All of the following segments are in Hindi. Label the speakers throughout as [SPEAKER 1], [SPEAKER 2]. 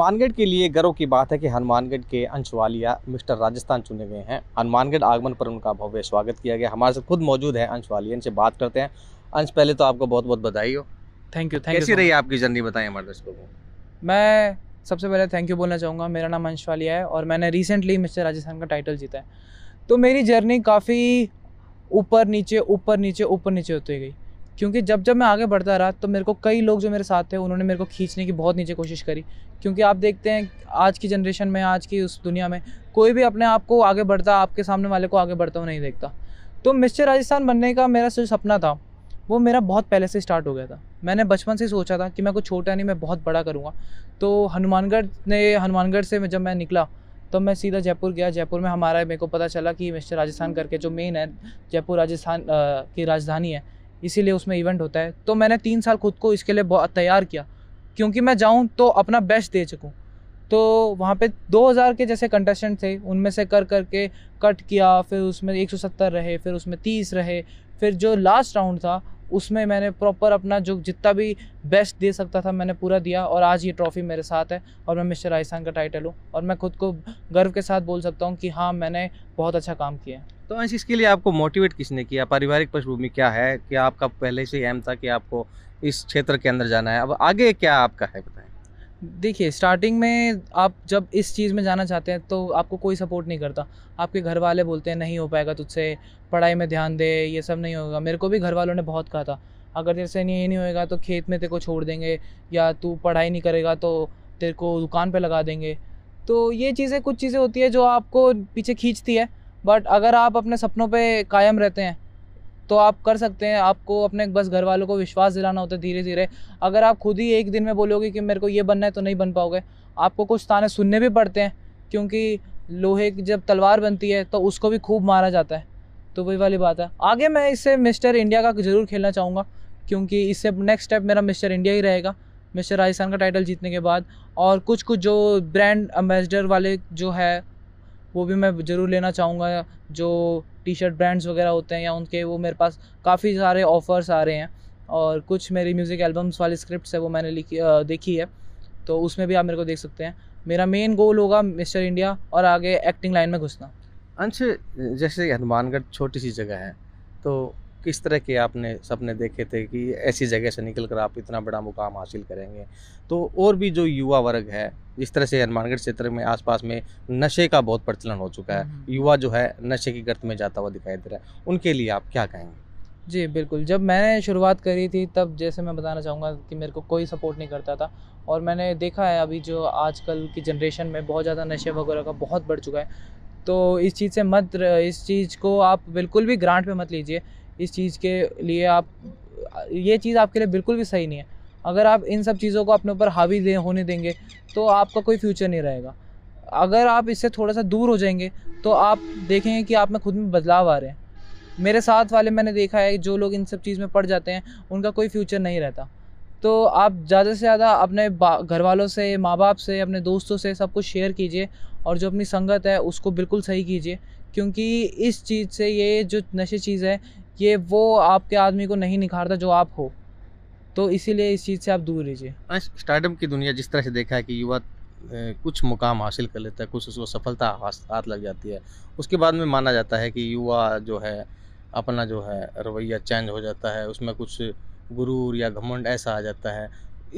[SPEAKER 1] हनुमानगढ़ के लिए गर्व की बात है कि हनुमानगढ़ के अंशवालिया मिस्टर राजस्थान चुने गए हैं हनुमानगढ़ आगमन पर उनका भव्य स्वागत किया गया हमारे साथ खुद मौजूद है अंशवालिया इनसे बात करते हैं अंश पहले तो आपको बहुत बहुत बधाई हो
[SPEAKER 2] थैंक यू थैंक यू कैसी रही
[SPEAKER 1] आपकी जर्नी बताएं हमारे दर्शकों को
[SPEAKER 2] मैं सबसे पहले थैंक यू बोलना चाहूँगा मेरा नाम अंशवालिया है और मैंने रिसेंटली मिस्टर राजस्थान का टाइटल जीता है तो मेरी जर्नी काफ़ी ऊपर नीचे ऊपर नीचे ऊपर नीचे होती गई क्योंकि जब जब मैं आगे बढ़ता रहा तो मेरे को कई लोग जो मेरे साथ थे उन्होंने मेरे को खींचने की बहुत नीचे कोशिश करी क्योंकि आप देखते हैं आज की जनरेशन में आज की उस दुनिया में कोई भी अपने आप को आगे बढ़ता आपके सामने वाले को आगे बढ़ता हुआ नहीं देखता तो मिस्टर राजस्थान बनने का मेरा जो सपना था वो मेरा बहुत पहले से स्टार्ट हो गया था मैंने बचपन से सोचा था कि मैं कुछ छोटा नहीं मैं बहुत बड़ा करूँगा तो हनुमानगढ़ ने हनुमानगढ़ से जब मैं निकला तो मैं सीधा जयपुर गया जयपुर में हमारा मेरे को पता चला कि मिस्टर राजस्थान करके जो मेन है जयपुर राजस्थान की राजधानी है इसीलिए उसमें इवेंट होता है तो मैंने तीन साल खुद को इसके लिए बहुत तैयार किया क्योंकि मैं जाऊँ तो अपना बेस्ट दे सकूँ तो वहाँ पे 2000 के जैसे कंटेस्टेंट थे उनमें से कर करके कट किया फिर उसमें 170 रहे फिर उसमें 30 रहे फिर जो लास्ट राउंड था उसमें मैंने प्रॉपर अपना जो जितना भी बेस्ट दे सकता था मैंने पूरा दिया और आज ये ट्रॉफ़ी मेरे साथ है और मैं मिस्टर राजस्थान का टाइटल हूँ और मैं खुद को गर्व के साथ बोल सकता हूँ कि हाँ मैंने बहुत अच्छा काम किया है
[SPEAKER 1] तो ऐसे इसके लिए आपको मोटिवेट किसने किया पारिवारिक पृष्ठभूमि क्या है कि आपका पहले से एम था कि आपको इस क्षेत्र के अंदर जाना है अब आगे क्या आपका है बताएं
[SPEAKER 2] देखिए स्टार्टिंग में आप जब इस चीज़ में जाना चाहते हैं तो आपको कोई सपोर्ट नहीं करता आपके घर वाले बोलते हैं नहीं हो पाएगा तुझसे पढ़ाई में ध्यान दे ये सब नहीं होगा मेरे को भी घर वालों ने बहुत कहा था अगर तेरे से नहीं ये नहीं होएगा तो खेत में तेरे को छोड़ देंगे या तू पढ़ाई नहीं करेगा तो तेरे को दुकान पर लगा देंगे तो ये चीज़ें कुछ चीज़ें होती है जो आपको पीछे खींचती है बट अगर आप अपने सपनों पे कायम रहते हैं तो आप कर सकते हैं आपको अपने बस घर वालों को विश्वास दिलाना होता है धीरे धीरे अगर आप खुद ही एक दिन में बोलोगे कि मेरे को ये बनना है तो नहीं बन पाओगे आपको कुछ ताने सुनने भी पड़ते हैं क्योंकि लोहे की जब तलवार बनती है तो उसको भी खूब मारा जाता है तो वही वाली बात है आगे मैं इससे मिस्टर इंडिया का ज़रूर खेलना चाहूँगा क्योंकि इससे नेक्स्ट स्टेप मेरा मिस्टर इंडिया ही रहेगा मिस्टर राजस्थान का टाइटल जीतने के बाद और कुछ कुछ जो ब्रांड एम्बेसडर वाले जो है वो भी मैं ज़रूर लेना चाहूँगा जो टी शर्ट ब्रांड्स वगैरह होते हैं या उनके वो मेरे पास काफ़ी सारे ऑफ़र्स आ रहे हैं और कुछ मेरी म्यूज़िक एल्बम्स वाली स्क्रिप्ट है वो मैंने लिखी देखी है तो उसमें भी आप मेरे को देख सकते हैं मेरा मेन गोल होगा मिस्टर इंडिया और आगे एक्टिंग लाइन में घुसना अंश
[SPEAKER 1] अच्छा, जैसे हनुमानगढ़ छोटी सी जगह है तो किस तरह के आपने सपने देखे थे कि ऐसी जगह से निकल कर आप इतना बड़ा मुकाम हासिल करेंगे तो और भी जो युवा वर्ग है जिस तरह से हनुमानगढ़ क्षेत्र में आसपास में नशे का बहुत प्रचलन हो चुका है हम्म। युवा जो है नशे की गर्त में जाता हुआ दिखाई दे रहा है उनके लिए आप क्या कहेंगे
[SPEAKER 2] जी बिल्कुल जब मैंने शुरुआत करी थी तब जैसे मैं बताना चाहूँगा कि मेरे को कोई सपोर्ट नहीं करता था और मैंने देखा है अभी जो आजकल की जनरेशन में बहुत ज़्यादा नशे वगैरह का बहुत बढ़ चुका है तो इस चीज़ से मत इस चीज़ को आप बिल्कुल भी ग्रांट पे मत लीजिए इस चीज़ के लिए आप ये चीज़ आपके लिए बिल्कुल भी सही नहीं है अगर आप इन सब चीज़ों को अपने ऊपर हावी दे होने देंगे तो आपका कोई फ्यूचर नहीं रहेगा अगर आप इससे थोड़ा सा दूर हो जाएंगे तो आप देखेंगे कि आप में खुद में बदलाव आ रहे हैं मेरे साथ वाले मैंने देखा है जो लोग इन सब चीज़ में पड़ जाते हैं उनका कोई फ्यूचर नहीं रहता तो आप ज़्यादा से ज़्यादा अपने घर वालों से माँ बाप से अपने दोस्तों से सब कुछ शेयर कीजिए और जो अपनी संगत है उसको बिल्कुल सही कीजिए क्योंकि इस चीज़ से ये जो नशे चीज़ है ये वो आपके आदमी को नहीं निखारता जो आप हो तो इसीलिए इस चीज़ से आप दूर रहिए
[SPEAKER 1] स्टार्टअप की दुनिया जिस तरह से देखा है कि युवा कुछ मुकाम हासिल कर लेता है कुछ उसको सफलता हाथ लग जाती है उसके बाद में माना जाता है कि युवा जो है अपना जो है रवैया चेंज हो जाता है उसमें कुछ गुरूर या घमंड ऐसा आ जाता है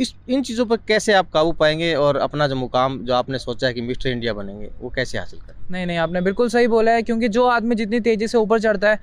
[SPEAKER 1] इस इन चीज़ों पर कैसे आप काबू पाएंगे और अपना जो मुकाम जो आपने सोचा है कि मिस्टर इंडिया बनेंगे वो कैसे हासिल करें
[SPEAKER 2] नहीं नहीं आपने बिल्कुल सही बोला है क्योंकि जो आदमी जितनी तेज़ी से ऊपर चढ़ता है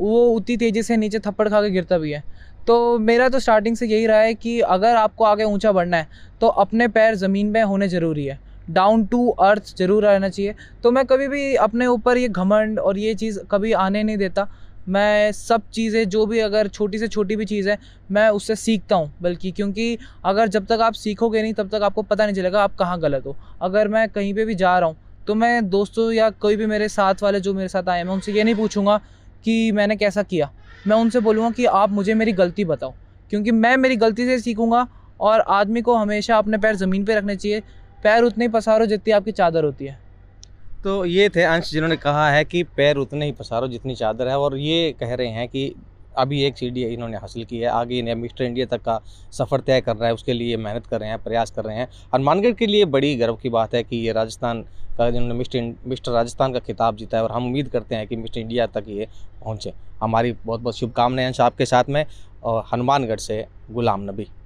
[SPEAKER 2] वो उतनी तेज़ी से नीचे थप्पड़ खा के गिरता भी है तो मेरा तो स्टार्टिंग से यही रहा है कि अगर आपको आगे ऊंचा बढ़ना है तो अपने पैर ज़मीन पे होने ज़रूरी है डाउन टू अर्थ ज़रूर रहना चाहिए तो मैं कभी भी अपने ऊपर ये घमंड और ये चीज़ कभी आने नहीं देता मैं सब चीज़ें जो भी अगर छोटी से छोटी भी चीज़ है मैं उससे सीखता हूँ बल्कि क्योंकि अगर जब तक आप सीखोगे नहीं तब तक आपको पता नहीं चलेगा आप कहाँ गलत हो अगर मैं कहीं पर भी जा रहा हूँ तो मैं दोस्तों या कोई भी मेरे साथ वाले जो मेरे साथ आए मैं उनसे ये नहीं पूछूंगा कि मैंने कैसा किया मैं उनसे बोलूँगा कि आप मुझे मेरी गलती बताओ क्योंकि मैं मेरी गलती से सीखूँगा और आदमी को हमेशा अपने पैर ज़मीन पर रखने चाहिए पैर उतने ही पसारो जितनी आपकी चादर होती है
[SPEAKER 1] तो ये थे अंश जिन्होंने कहा है कि पैर उतने ही पसारो जितनी चादर है और ये कह रहे हैं कि अभी एक डी इन्होंने हासिल की है आगे इन्हें मिस्टर इंडिया तक का सफ़र तय कर रहा है उसके लिए मेहनत कर रहे हैं प्रयास कर रहे हैं हनुमानगढ़ के लिए बड़ी गर्व की बात है कि ये राजस्थान का जिन्होंने मिस्टर मिस्टर राजस्थान का खिताब जीता है और हम उम्मीद करते हैं कि मिस्टर इंडिया तक ये पहुँचें हमारी बहुत बहुत शुभकामनाएं आपके साथ में और हनुमानगढ़ से गुलाम नबी